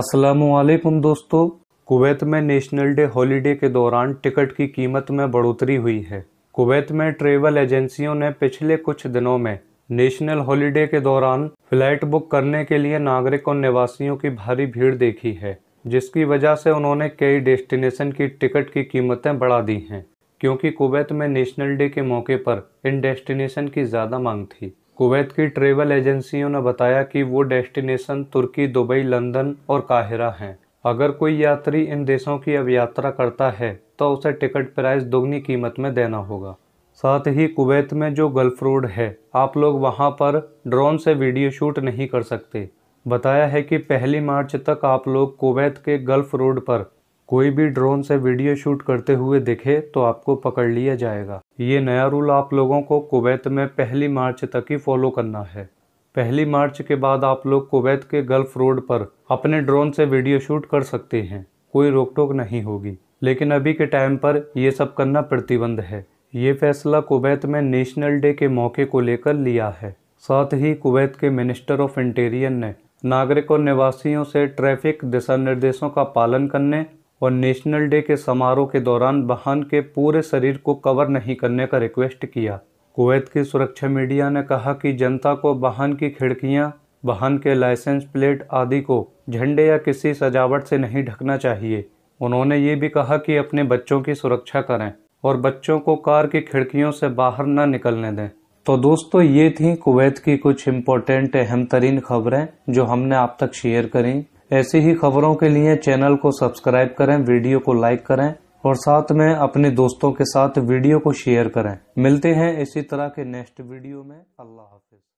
असलकुम दोस्तों कुवैत में नेशनल डे हॉलीडे के दौरान टिकट की कीमत में बढ़ोतरी हुई है कुवैत में ट्रेवल एजेंसियों ने पिछले कुछ दिनों में नेशनल हॉलीडे के दौरान फ्लाइट बुक करने के लिए नागरिक और निवासियों की भारी भीड़ देखी है जिसकी वजह से उन्होंने कई डेस्टिनेशन की टिकट की कीमतें बढ़ा दी हैं क्योंकि कुवैत में नेशनल डे के मौके पर इन डेस्टिनेशन की ज़्यादा मांग थी कुवैत की ट्रेवल एजेंसियों ने बताया कि वो डेस्टिनेशन तुर्की दुबई लंदन और काहिरा हैं अगर कोई यात्री इन देशों की अब यात्रा करता है तो उसे टिकट प्राइस दोगुनी कीमत में देना होगा साथ ही कुवैत में जो गल्फ रोड है आप लोग वहाँ पर ड्रोन से वीडियो शूट नहीं कर सकते बताया है कि पहली मार्च तक आप लोग कुवैत के गल्फ रोड पर कोई भी ड्रोन से वीडियो शूट करते हुए दिखे तो आपको पकड़ लिया जाएगा ये नया रूल आप लोगों को कुवैत में पहली मार्च तक ही फॉलो करना है पहली मार्च के बाद आप लोग कुवैत के गल्फ रोड पर अपने ड्रोन से वीडियो शूट कर सकते हैं कोई रोक टोक नहीं होगी लेकिन अभी के टाइम पर यह सब करना प्रतिबंध है ये फैसला कुवैत में नेशनल डे के मौके को लेकर लिया है साथ ही कुवैत के मिनिस्टर ऑफ इंटीरियर ने नागरिकों निवासियों से ट्रैफिक दिशा निर्देशों का पालन करने और नेशनल डे के समारोह के दौरान बहन के पूरे शरीर को कवर नहीं करने का रिक्वेस्ट किया कुवैत की सुरक्षा मीडिया ने कहा कि जनता को वाहन की खिड़कियां, वाहन के लाइसेंस प्लेट आदि को झंडे या किसी सजावट से नहीं ढकना चाहिए उन्होंने ये भी कहा कि अपने बच्चों की सुरक्षा करें और बच्चों को कार की खिड़कियों से बाहर न निकलने दें तो दोस्तों ये थी कुवैत की कुछ इम्पोर्टेंट अहम तरीन खबरें जो हमने आप तक शेयर करी ऐसी ही खबरों के लिए चैनल को सब्सक्राइब करें वीडियो को लाइक करें और साथ में अपने दोस्तों के साथ वीडियो को शेयर करें मिलते हैं इसी तरह के नेक्स्ट वीडियो में अल्लाह हाफिज